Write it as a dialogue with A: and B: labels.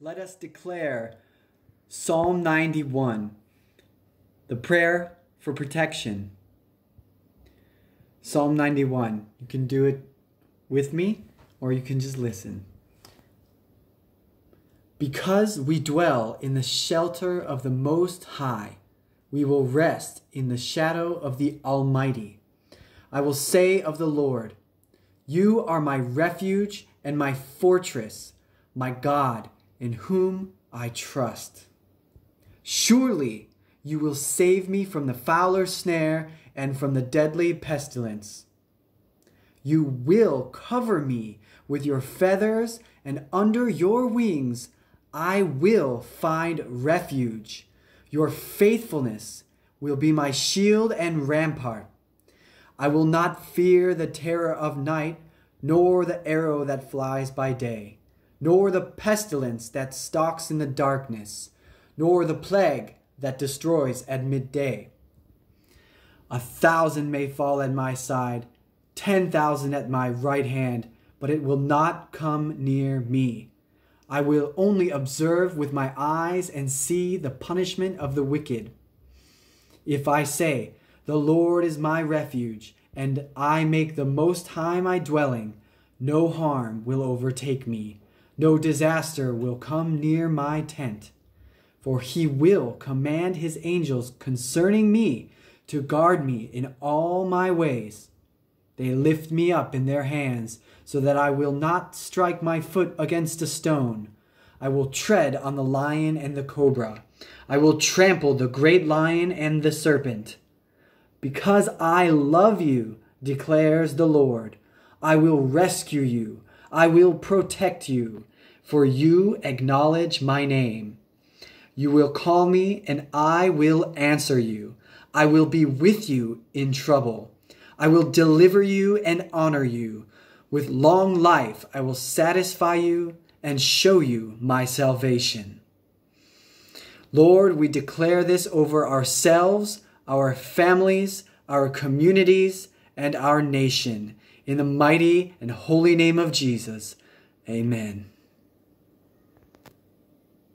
A: Let us declare Psalm 91, the prayer for protection. Psalm 91. You can do it with me or you can just listen. Because we dwell in the shelter of the Most High, we will rest in the shadow of the Almighty. I will say of the Lord, You are my refuge and my fortress, my God in whom I trust. Surely you will save me from the fowler snare and from the deadly pestilence. You will cover me with your feathers, and under your wings I will find refuge. Your faithfulness will be my shield and rampart. I will not fear the terror of night, nor the arrow that flies by day nor the pestilence that stalks in the darkness, nor the plague that destroys at midday. A thousand may fall at my side, ten thousand at my right hand, but it will not come near me. I will only observe with my eyes and see the punishment of the wicked. If I say, The Lord is my refuge, and I make the Most High my dwelling, no harm will overtake me no disaster will come near my tent, for he will command his angels concerning me to guard me in all my ways. They lift me up in their hands, so that I will not strike my foot against a stone. I will tread on the lion and the cobra. I will trample the great lion and the serpent. Because I love you, declares the Lord, I will rescue you. I will protect you, for you acknowledge my name. You will call me, and I will answer you. I will be with you in trouble. I will deliver you and honor you. With long life, I will satisfy you and show you my salvation. Lord, we declare this over ourselves, our families, our communities, and our nation. In the mighty and holy name of Jesus, amen.